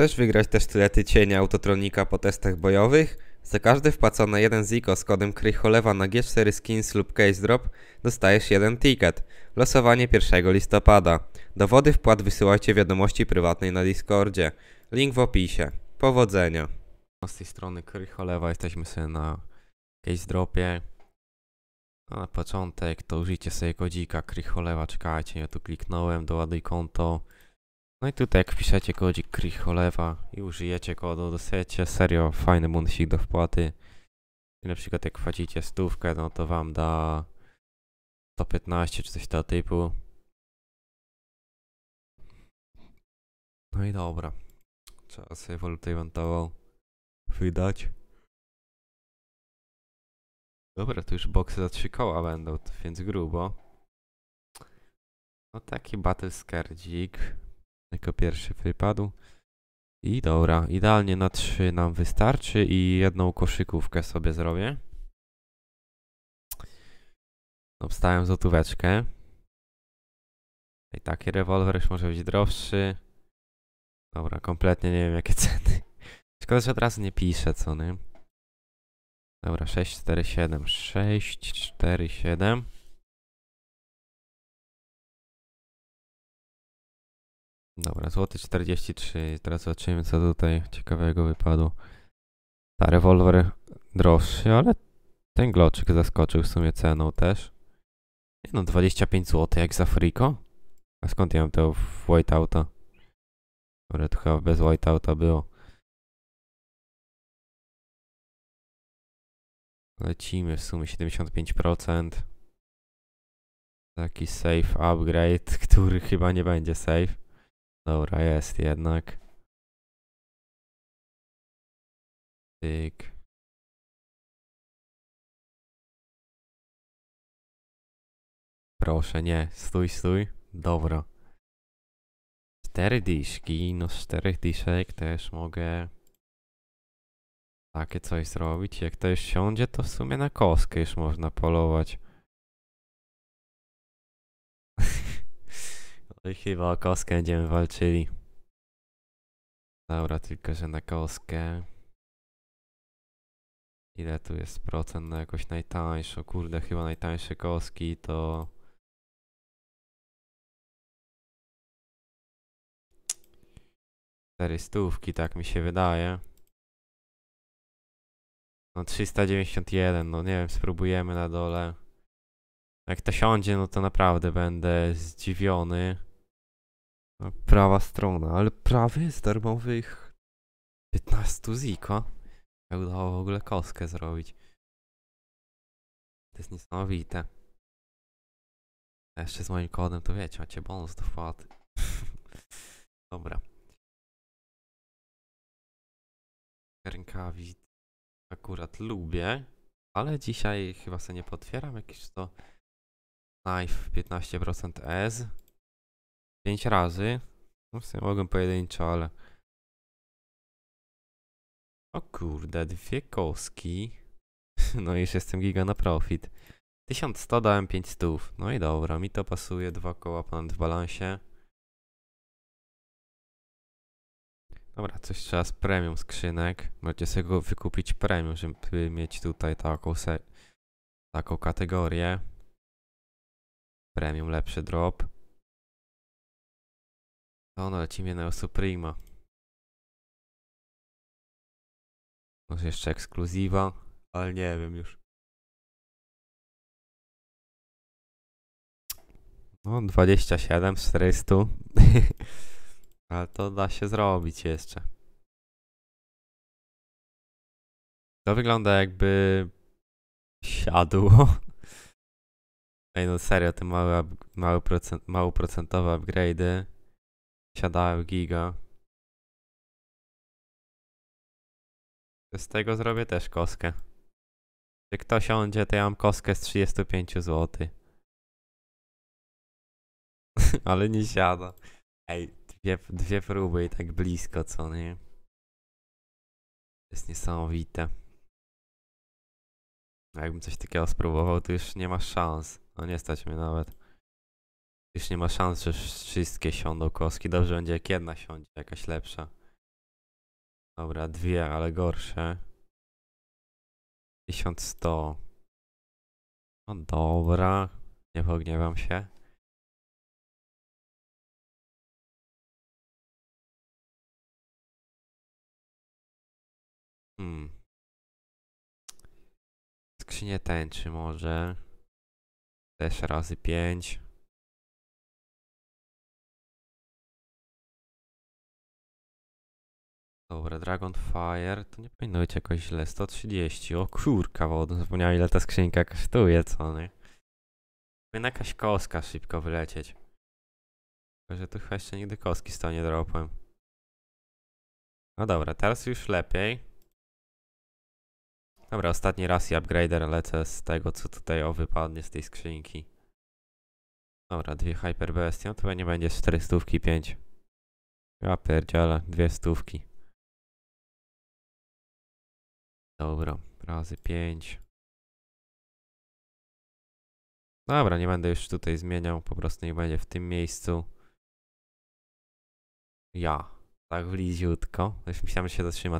Chcesz wygrać testylety cienia autotronika po testach bojowych? Za każdy wpłacony jeden ziko z kodem Krycholewa na G4 Skins lub Case Drop dostajesz jeden ticket. Losowanie 1 listopada. Dowody wpłat wysyłajcie wiadomości prywatnej na Discordzie. Link w opisie. Powodzenia. Z tej strony Krycholewa jesteśmy sobie na Case Dropie. A na początek to użyjcie sobie kodzika Krycholewa. Czekajcie, ja tu kliknąłem, doładuj konto. No i tutaj jak wpiszecie kodzik Kricholewa i użyjecie kodu, dostajecie serio fajny bonusik do wpłaty. I na przykład jak płacicie stówkę, no to wam da 115 czy coś tego typu. No i dobra. Trzeba sobie walutę wantową wydać. Dobra, to już boksy za trzy koła będą, więc grubo. No taki battle skerdzik. Jako pierwszy wypadł. I dobra, idealnie na trzy nam wystarczy i jedną koszykówkę sobie zrobię. Obstałem no, złotóweczkę. I taki rewolwer już może być droższy. Dobra, kompletnie nie wiem jakie ceny. Szkoda, że od razu nie piszę, co nie? Dobra, 6, 4, 7, 6, 4, 7. Dobra, złoty 43. Teraz zobaczymy co tutaj ciekawego wypadło. Ta rewolwer droższy, ale ten gloczyk zaskoczył w sumie ceną też. Nie no, 25 zł jak za friko? A skąd ja mam to w whiteouta? Dobra, to chyba bez whiteouta było. Lecimy w sumie 75%. Taki safe upgrade, który chyba nie będzie safe. Dobra, jest jednak. Tyk. Proszę, nie. Stój, stój. Dobra. Cztery dyszki. No z czterech dyszek też mogę takie coś zrobić. Jak to już siądzie, to w sumie na koskę już można polować. i chyba o koskę będziemy walczyli. Dobra, tylko że na koskę. Ile tu jest procent na jakoś najtańszą? Kurde, chyba najtańsze koski to... Cztery stówki, tak mi się wydaje. No 391, no nie wiem, spróbujemy na dole. Jak to siądzie, no to naprawdę będę zdziwiony. No, prawa strona, ale prawy z darmowych 15 ziko. Jak udało w ogóle koskę zrobić. To jest niesamowite. A jeszcze z moim kodem to wiecie, macie bonus do wpłaty. Dobra. Rękawic akurat lubię, ale dzisiaj chyba sobie nie potwieram. Jakiś to knife 15% S pięć razy. No w sumie mogłem pojedynczo, ale... O kurde, dwie koski. No i już jestem giga na profit. 1100 dałem 500. No i dobra, mi to pasuje. Dwa koła ponad w balansie. Dobra, coś trzeba z premium skrzynek. Możecie sobie go wykupić premium, żeby mieć tutaj taką, taką kategorię. Premium lepszy drop. To no, no mnie na Suprema. Może jeszcze ekskluziwa, ale nie wiem już. No, 27 z 400. ale to da się zrobić jeszcze. To wygląda jakby siadło. Ej, no serio, te małe, małe procent, małoprocentowe upgrade'y Siadałem giga. Z tego zrobię też koskę. Jak kto siądzie, to ja mam koskę z 35 zł. Ale nie siada. Ej, dwie, dwie próby i tak blisko, co nie? To jest niesamowite. Jakbym coś takiego spróbował, to już nie ma szans. No nie stać mnie nawet. Już nie ma szans, że wszystkie siądą kostki. Dobrze będzie jak jedna siądzie, jakaś lepsza. Dobra, dwie, ale gorsze. 1100. No dobra, nie pogniewam się. Hmm. Skrzynię tęczy może. Też razy pięć. Dobra, Dragonfire, to nie powinno być jakoś źle. 130, o kurka, bo zapomniałem ile ta skrzynka kosztuje, co nie? Powinna jakaś koska szybko wylecieć. Tylko, że tu chyba jeszcze nigdy koski z nie dropłem. No dobra, teraz już lepiej. Dobra, ostatni raz i upgrader lecę z tego, co tutaj o wypadnie z tej skrzynki. Dobra, dwie Hyper Bestie, no to nie będzie 4 stówki 5. Ja pierdziele, dwie stówki. Dobra, razy 5. Dobra, nie będę już tutaj zmieniał, po prostu nie będzie w tym miejscu. Ja. Tak bliziutko. Już myślałem, że się zatrzyma